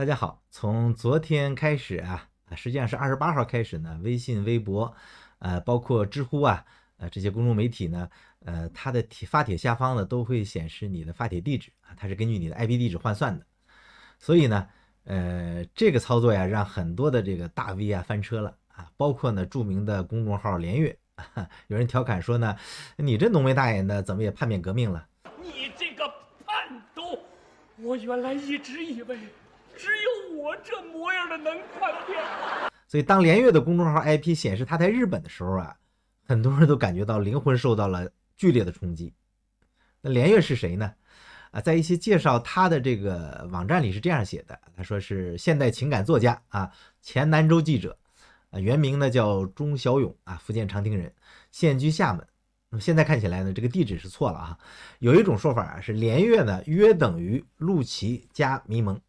大家好，从昨天开始啊，实际上是二十八号开始呢，微信、微博，呃，包括知乎啊，呃，这些公众媒体呢，呃，它的帖发帖下方呢都会显示你的发帖地址啊，它是根据你的 IP 地址换算的，所以呢，呃，这个操作呀，让很多的这个大 V 啊翻车了啊，包括呢著名的公众号连岳，有人调侃说呢，你这浓眉大眼的怎么也叛变革命了？你这个叛徒！我原来一直以为。只有我这模样的能看店。所以当连月的公众号 IP 显示他在日本的时候啊，很多人都感觉到灵魂受到了剧烈的冲击。那连月是谁呢？啊，在一些介绍他的这个网站里是这样写的，他说是现代情感作家啊，前南州记者，啊原名呢叫钟小勇啊，福建长汀人，现居厦门。那么现在看起来呢，这个地址是错了啊。有一种说法啊，是连月呢约等于陆琪加迷蒙。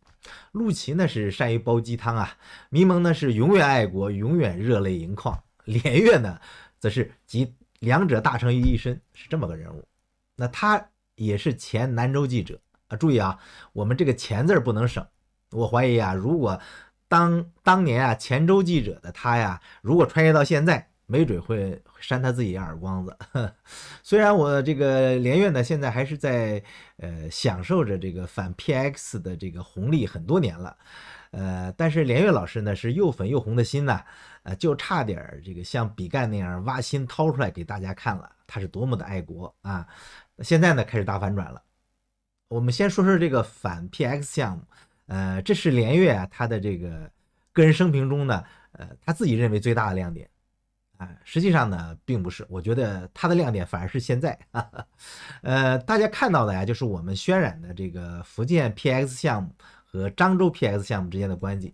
陆琪呢是善于煲鸡汤啊，迷蒙呢是永远爱国，永远热泪盈眶，连月呢则是集两者大成于一身，是这么个人物。那他也是前南州记者啊，注意啊，我们这个前字不能省。我怀疑啊，如果当当年啊前州记者的他呀，如果穿越到现在。没准会扇他自己一耳光子。虽然我这个连岳呢，现在还是在呃享受着这个反 PX 的这个红利很多年了，呃，但是连岳老师呢是又粉又红的心呐，呃，就差点儿这个像比干那样挖心掏出来给大家看了他是多么的爱国啊！现在呢开始大反转了。我们先说说这个反 PX 项目，呃，这是连岳啊他的这个个人生平中呢。呃他自己认为最大的亮点。啊，实际上呢，并不是。我觉得它的亮点反而是现在，呃，大家看到的呀，就是我们渲染的这个福建 PX 项目和漳州 PX 项目之间的关系。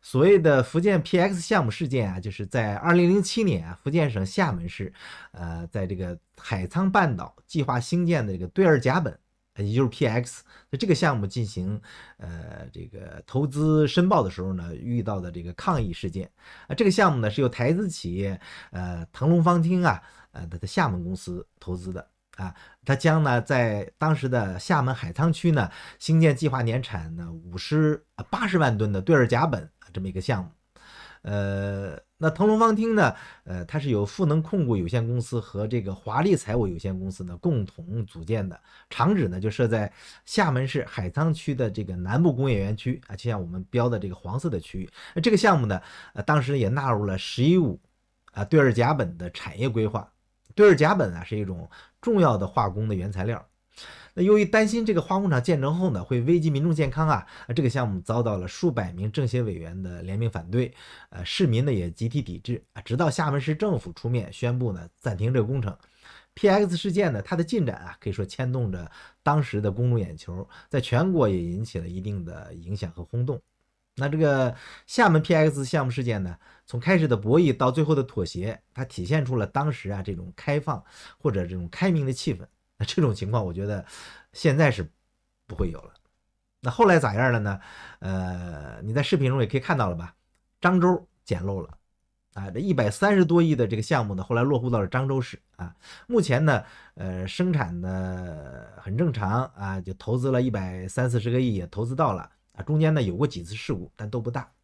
所谓的福建 PX 项目事件啊，就是在2007年啊，福建省厦门市，呃，在这个海沧半岛计划兴建的这个对二甲苯。也就是 PX，在这个项目进行呃这个投资申报的时候呢，遇到的这个抗议事件。啊，这个项目呢是由台资企业呃腾龙芳烃啊，呃它的厦门公司投资的啊，它将呢在当时的厦门海沧区呢兴建计划年产呢五十八十万吨的对二甲苯这么一个项目，呃。那腾龙方厅呢？呃，它是由富能控股有限公司和这个华丽财务有限公司呢共同组建的。厂址呢就设在厦门市海沧区的这个南部工业园区啊，就像我们标的这个黄色的区域。那这个项目呢，呃，当时也纳入了“十一五”啊对二甲苯的产业规划。对二甲苯啊是一种重要的化工的原材料。那由于担心这个化工厂建成后呢会危及民众健康啊，这个项目遭到了数百名政协委员的联名反对，呃，市民呢也集体抵制啊，直到厦门市政府出面宣布呢暂停这个工程。P X 事件呢它的进展啊可以说牵动着当时的公众眼球，在全国也引起了一定的影响和轰动。那这个厦门 P X 项目事件呢，从开始的博弈到最后的妥协，它体现出了当时啊这种开放或者这种开明的气氛。那这种情况，我觉得现在是不会有了。那后来咋样了呢？呃，你在视频中也可以看到了吧？漳州捡漏了，啊，这一百三十多亿的这个项目呢，后来落户到了漳州市啊。目前呢，呃，生产的很正常啊，就投资了一百三四十个亿也投资到了啊。中间呢有过几次事故，但都不大。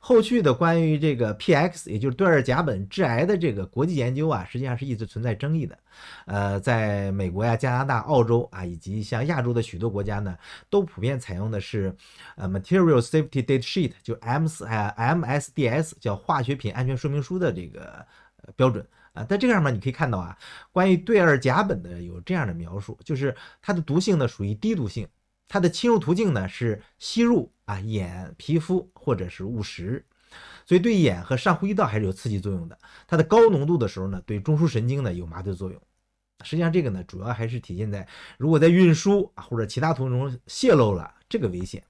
后续的关于这个 PX，也就是对二甲苯致癌的这个国际研究啊，实际上是一直存在争议的。呃，在美国呀、加拿大、澳洲啊，以及像亚洲的许多国家呢，都普遍采用的是呃 Material Safety Data Sheet，就 M S M S D S，叫化学品安全说明书的这个标准啊。在这个上面你可以看到啊，关于对二甲苯的有这样的描述，就是它的毒性呢属于低毒性。它的侵入途径呢是吸入啊、眼、皮肤或者是误食，所以对眼和上呼吸道还是有刺激作用的。它的高浓度的时候呢，对中枢神经呢有麻醉作用。实际上这个呢，主要还是体现在如果在运输啊或者其他途中泄露了这个危险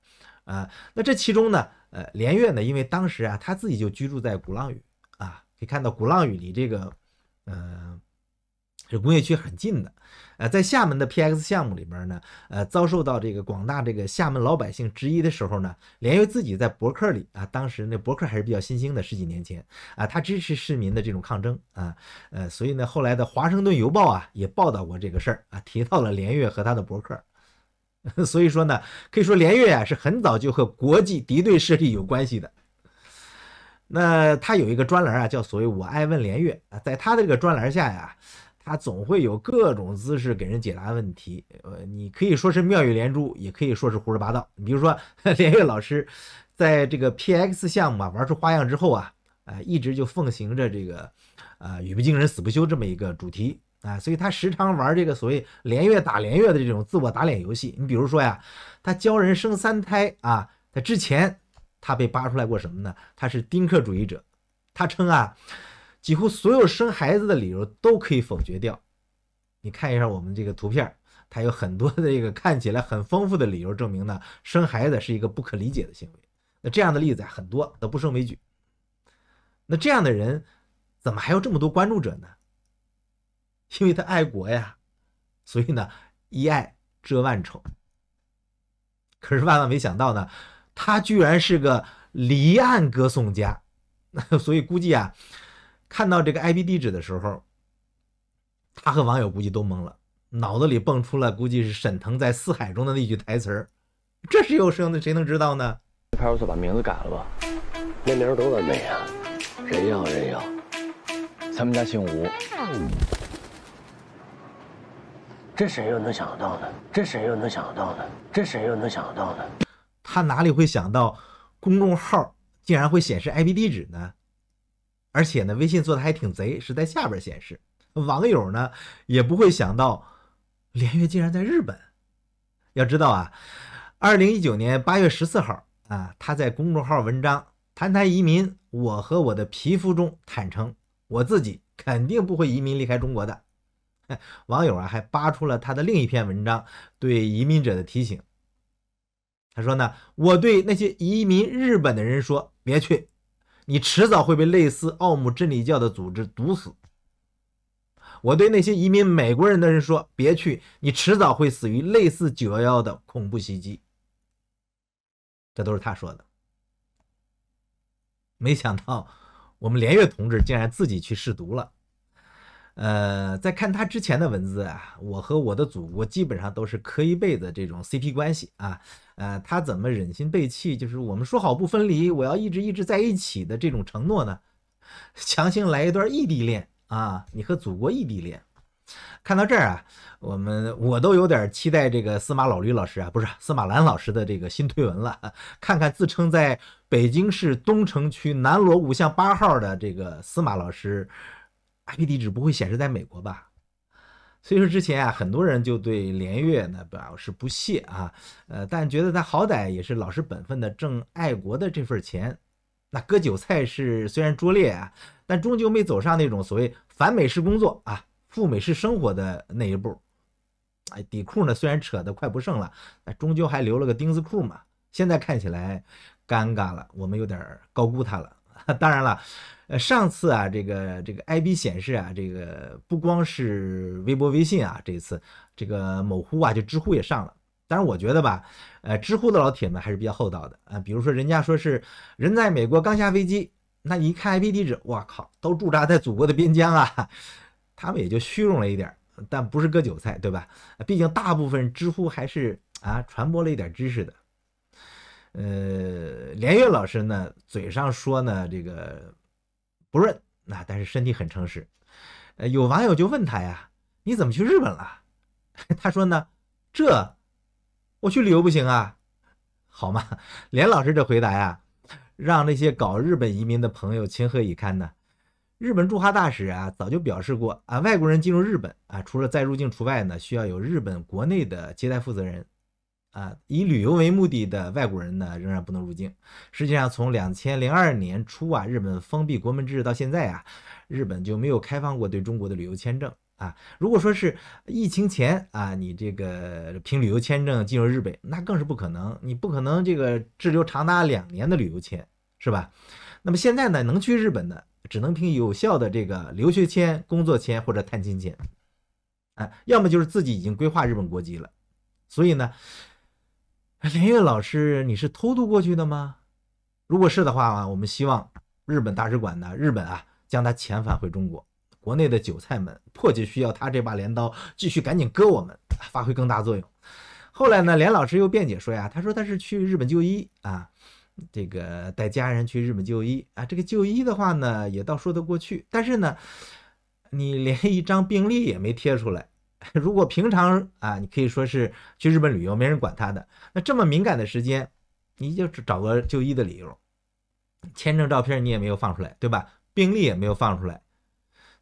啊。那这其中呢，呃，连月呢，因为当时啊，他自己就居住在鼓浪屿啊，可以看到鼓浪屿离这个，嗯。这工业区很近的，呃，在厦门的 P X 项目里边呢，呃，遭受到这个广大这个厦门老百姓质疑的时候呢，连岳自己在博客里啊，当时那博客还是比较新兴的，十几年前啊，他支持市民的这种抗争啊，呃，所以呢，后来的《华盛顿邮报》啊也报道过这个事儿啊，提到了连岳和他的博客，所以说呢，可以说连岳啊是很早就和国际敌对势力有关系的。那他有一个专栏啊，叫所谓“我爱问连岳”，在他的这个专栏下呀。他总会有各种姿势给人解答问题，呃，你可以说是妙语连珠，也可以说是胡说八道。你比如说，连岳老师在这个 PX 项目啊玩出花样之后啊，呃，一直就奉行着这个，呃，语不惊人死不休这么一个主题啊，所以他时常玩这个所谓连月打连月的这种自我打脸游戏。你比如说呀，他教人生三胎啊，他之前他被扒出来过什么呢？他是丁克主义者，他称啊。几乎所有生孩子的理由都可以否决掉。你看一下我们这个图片，它有很多的这个看起来很丰富的理由，证明呢生孩子是一个不可理解的行为。那这样的例子很多，都不胜枚举。那这样的人怎么还有这么多关注者呢？因为他爱国呀，所以呢一爱遮万丑。可是万万没想到呢，他居然是个离岸歌颂家，所以估计啊。看到这个 IP 地址的时候，他和网友估计都懵了，脑子里蹦出了估计是沈腾在《四海》中的那句台词儿：“这谁有生的，谁能知道呢？”派出所把名字改了吧，那名多完美呀！人妖人妖，咱们家姓吴，这谁又能想得到呢？这谁又能想得到呢？这谁又能想得到呢？他哪里会想到公众号竟然会显示 IP 地址呢？而且呢，微信做的还挺贼，是在下边显示。网友呢也不会想到，连岳竟然在日本。要知道啊，二零一九年八月十四号啊，他在公众号文章《谈谈移民我和我的皮肤》中坦诚，我自己肯定不会移民离开中国的。网友啊还扒出了他的另一篇文章对移民者的提醒。他说呢，我对那些移民日本的人说，别去。你迟早会被类似奥姆真理教的组织毒死。我对那些移民美国人的人说：“别去，你迟早会死于类似九幺幺的恐怖袭击。”这都是他说的。没想到我们连岳同志竟然自己去试毒了。呃，在看他之前的文字啊，我和我的祖国基本上都是磕一辈子这种 CP 关系啊，呃，他怎么忍心背弃？就是我们说好不分离，我要一直一直在一起的这种承诺呢？强行来一段异地恋啊？你和祖国异地恋？看到这儿啊，我们我都有点期待这个司马老驴老师啊，不是司马兰老师的这个新推文了，看看自称在北京市东城区南锣五巷八号的这个司马老师。IP 地址不会显示在美国吧？所以说之前啊，很多人就对连月呢表示不屑啊，呃，但觉得他好歹也是老实本分的挣爱国的这份钱，那割韭菜是虽然拙劣啊，但终究没走上那种所谓反美式工作啊、赴美式生活的那一步。哎，底裤呢虽然扯得快不剩了，终究还留了个钉子裤嘛。现在看起来尴尬了，我们有点高估他了。当然了，呃，上次啊，这个这个 I B 显示啊，这个不光是微博、微信啊，这次这个某乎啊，就知乎也上了。但是我觉得吧，呃，知乎的老铁们还是比较厚道的啊。比如说，人家说是人在美国刚下飞机，那一看 I p 地址，我靠，都驻扎在祖国的边疆啊，他们也就虚荣了一点，但不是割韭菜，对吧？毕竟大部分知乎还是啊传播了一点知识的。呃，连岳老师呢，嘴上说呢这个不认，那但是身体很诚实。呃，有网友就问他呀，你怎么去日本了？他说呢，这我去旅游不行啊，好吗？连老师这回答呀，让那些搞日本移民的朋友情何以堪呢？日本驻华大使啊，早就表示过啊，外国人进入日本啊，除了再入境除外呢，需要有日本国内的接待负责人。啊，以旅游为目的的外国人呢，仍然不能入境。实际上，从两千零二年初啊，日本封闭国门之日到现在啊，日本就没有开放过对中国的旅游签证啊。如果说是疫情前啊，你这个凭旅游签证进入日本，那更是不可能，你不可能这个滞留长达两年的旅游签，是吧？那么现在呢，能去日本的，只能凭有效的这个留学签、工作签或者探亲签，啊，要么就是自己已经规划日本国籍了，所以呢。连岳老师，你是偷渡过去的吗？如果是的话，我们希望日本大使馆呢，日本啊，将他遣返回中国。国内的韭菜们迫切需要他这把镰刀，继续赶紧割我们，发挥更大作用。后来呢，连老师又辩解说呀，他说他是去日本就医啊，这个带家人去日本就医啊，这个就医的话呢，也倒说得过去。但是呢，你连一张病历也没贴出来。如果平常啊，你可以说是去日本旅游，没人管他的。那这么敏感的时间，你就找个就医的理由，签证照片你也没有放出来，对吧？病例也没有放出来，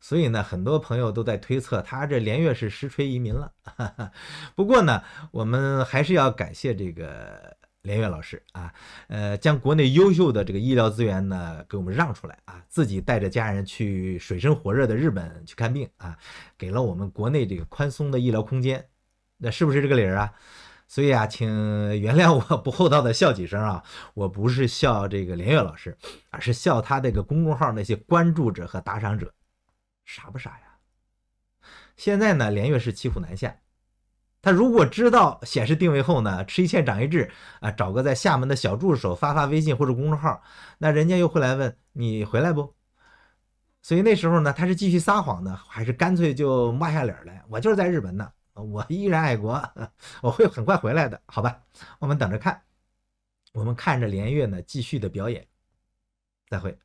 所以呢，很多朋友都在推测他这连月是实锤移民了。不过呢，我们还是要感谢这个。连岳老师啊，呃，将国内优秀的这个医疗资源呢给我们让出来啊，自己带着家人去水深火热的日本去看病啊，给了我们国内这个宽松的医疗空间，那是不是这个理儿啊？所以啊，请原谅我不厚道的笑几声啊，我不是笑这个连岳老师，而是笑他这个公众号那些关注者和打赏者，傻不傻呀？现在呢，连岳是骑虎难下。他如果知道显示定位后呢，吃一堑长一智啊，找个在厦门的小助手发发微信或者公众号，那人家又会来问你回来不？所以那时候呢，他是继续撒谎呢，还是干脆就抹下脸来？我就是在日本呢，我依然爱国，我会很快回来的，好吧？我们等着看，我们看着连月呢继续的表演，再会。